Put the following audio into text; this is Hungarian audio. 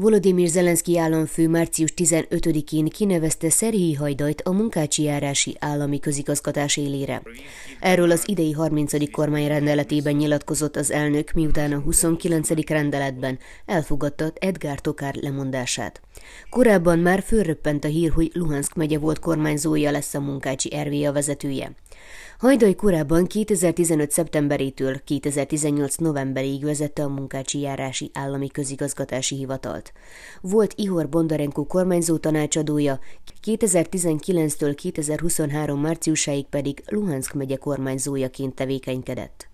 Volodymyr Zelenszky államfő március 15-én kinevezte Szerhi Hajdajt a munkácsi járási állami közigazgatás élére. Erről az idei 30. kormányrendeletében nyilatkozott az elnök, miután a 29. rendeletben elfogadta Edgar Tokár lemondását. Korábban már fölröppent a hír, hogy Luhansk megye volt kormányzója lesz a munkácsi ervéja vezetője. Hajdaj korábban 2015. szeptemberétől 2018. novemberig vezette a munkácsi járási állami közigazgatási hivatalt. Volt Ihor Bondarenko kormányzó tanácsadója, 2019-től 2023. márciusáig pedig Luhansk megye kormányzójaként tevékenykedett.